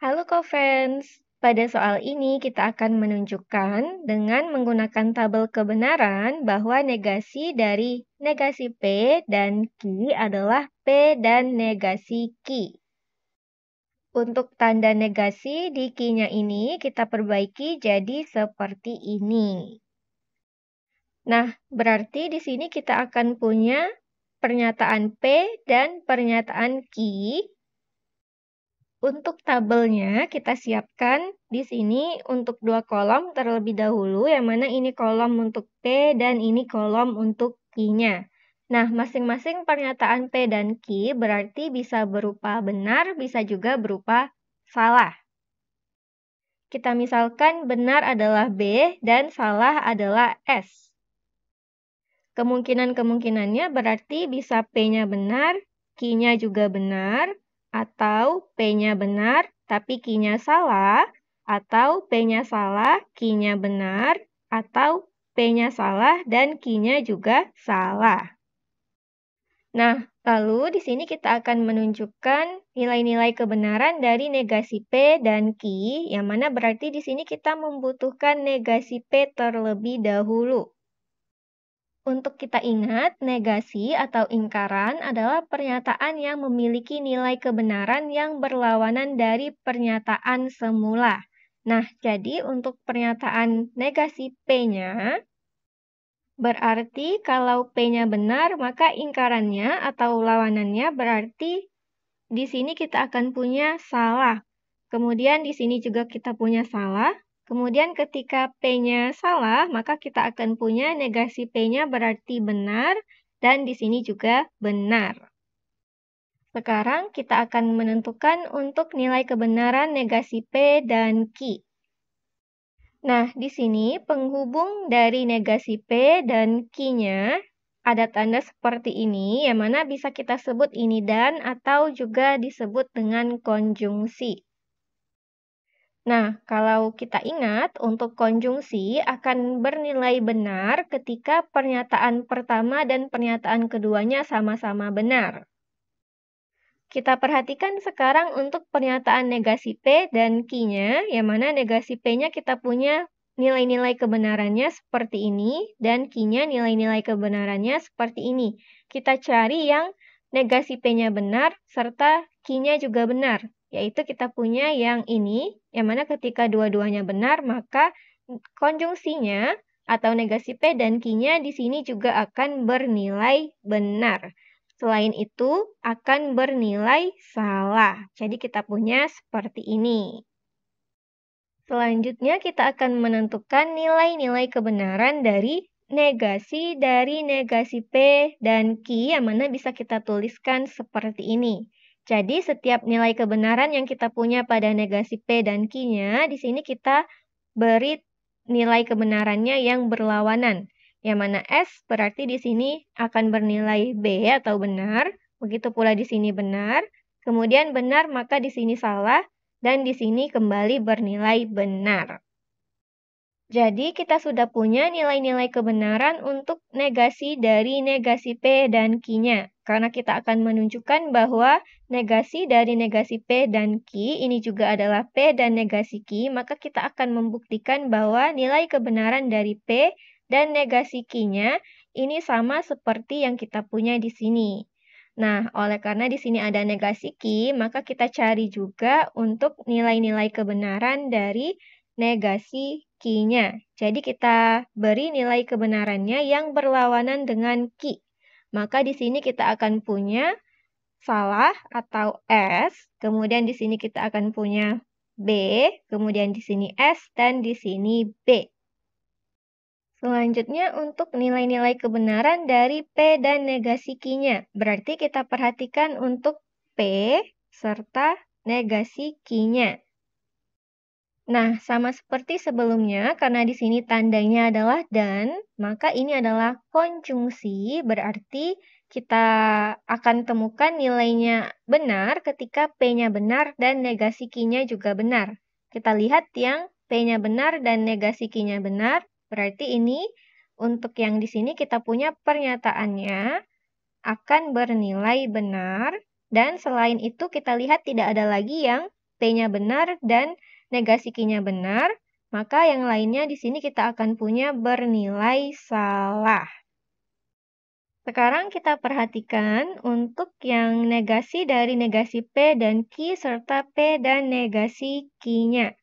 Halo Covens, pada soal ini kita akan menunjukkan dengan menggunakan tabel kebenaran bahwa negasi dari negasi P dan Q adalah P dan negasi Q. Untuk tanda negasi di Q-nya ini kita perbaiki jadi seperti ini. Nah, berarti di sini kita akan punya pernyataan P dan pernyataan Q untuk tabelnya kita siapkan di sini untuk dua kolom terlebih dahulu yang mana ini kolom untuk P dan ini kolom untuk Q-nya. Nah, masing-masing pernyataan P dan Q berarti bisa berupa benar, bisa juga berupa salah. Kita misalkan benar adalah B dan salah adalah S. Kemungkinan-kemungkinannya berarti bisa P-nya benar, Q-nya juga benar, atau P-nya benar tapi Q-nya salah, atau P-nya salah, Q-nya benar, atau P-nya salah dan Q-nya juga salah. Nah, lalu di sini kita akan menunjukkan nilai-nilai kebenaran dari negasi P dan Q, yang mana berarti di sini kita membutuhkan negasi P terlebih dahulu. Untuk kita ingat, negasi atau ingkaran adalah pernyataan yang memiliki nilai kebenaran yang berlawanan dari pernyataan semula. Nah, jadi untuk pernyataan negasi P-nya, berarti kalau P-nya benar, maka ingkarannya atau lawanannya berarti di sini kita akan punya salah. Kemudian di sini juga kita punya salah. Kemudian ketika P-nya salah, maka kita akan punya negasi P-nya berarti benar, dan di sini juga benar. Sekarang kita akan menentukan untuk nilai kebenaran negasi P dan Q. Nah, di sini penghubung dari negasi P dan Q-nya ada tanda seperti ini, yang mana bisa kita sebut ini dan atau juga disebut dengan konjungsi. Nah, kalau kita ingat, untuk konjungsi akan bernilai benar ketika pernyataan pertama dan pernyataan keduanya sama-sama benar. Kita perhatikan sekarang untuk pernyataan negasi P dan Q-nya, yang mana negasi P-nya kita punya nilai-nilai kebenarannya seperti ini, dan Q-nya nilai-nilai kebenarannya seperti ini. Kita cari yang negasi P-nya benar, serta Q-nya juga benar yaitu kita punya yang ini, yang mana ketika dua-duanya benar, maka konjungsinya atau negasi P dan Q-nya di sini juga akan bernilai benar. Selain itu, akan bernilai salah. Jadi kita punya seperti ini. Selanjutnya kita akan menentukan nilai-nilai kebenaran dari negasi dari negasi P dan Q yang mana bisa kita tuliskan seperti ini. Jadi setiap nilai kebenaran yang kita punya pada negasi P dan Q-nya, di sini kita beri nilai kebenarannya yang berlawanan. Yang mana S berarti di sini akan bernilai B atau benar, begitu pula di sini benar, kemudian benar maka di sini salah, dan di sini kembali bernilai benar. Jadi kita sudah punya nilai-nilai kebenaran untuk negasi dari negasi P dan Q-nya. Karena kita akan menunjukkan bahwa negasi dari negasi P dan Q ini juga adalah P dan negasi Q, maka kita akan membuktikan bahwa nilai kebenaran dari P dan negasi Q-nya ini sama seperti yang kita punya di sini. Nah, oleh karena di sini ada negasi Q, maka kita cari juga untuk nilai-nilai kebenaran dari negasi ki-nya. Jadi kita beri nilai kebenarannya yang berlawanan dengan ki. Maka di sini kita akan punya salah atau S, kemudian di sini kita akan punya B, kemudian di sini S, dan di sini B. Selanjutnya untuk nilai-nilai kebenaran dari P dan negasi Q-nya. Berarti kita perhatikan untuk P serta negasi Q-nya. Nah, sama seperti sebelumnya, karena di sini tandanya adalah dan, maka ini adalah konjungsi, berarti kita akan temukan nilainya benar ketika P-nya benar dan negasi Q-nya juga benar. Kita lihat yang P-nya benar dan negasi Q-nya benar, berarti ini untuk yang di sini kita punya pernyataannya akan bernilai benar, dan selain itu kita lihat tidak ada lagi yang P-nya benar dan Negasi kinya benar, maka yang lainnya di sini kita akan punya bernilai salah. Sekarang kita perhatikan untuk yang negasi dari negasi P dan Q serta P dan negasi Q-nya.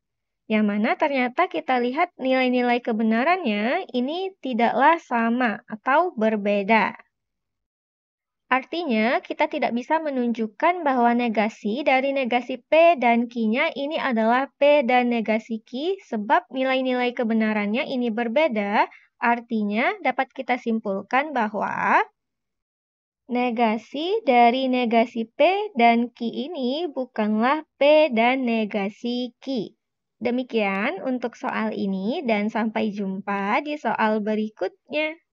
Yang mana ternyata kita lihat nilai-nilai kebenarannya ini tidaklah sama atau berbeda. Artinya, kita tidak bisa menunjukkan bahwa negasi dari negasi P dan Q-nya ini adalah P dan negasi Q sebab nilai-nilai kebenarannya ini berbeda. Artinya, dapat kita simpulkan bahwa negasi dari negasi P dan Q ini bukanlah P dan negasi Q. Demikian untuk soal ini dan sampai jumpa di soal berikutnya.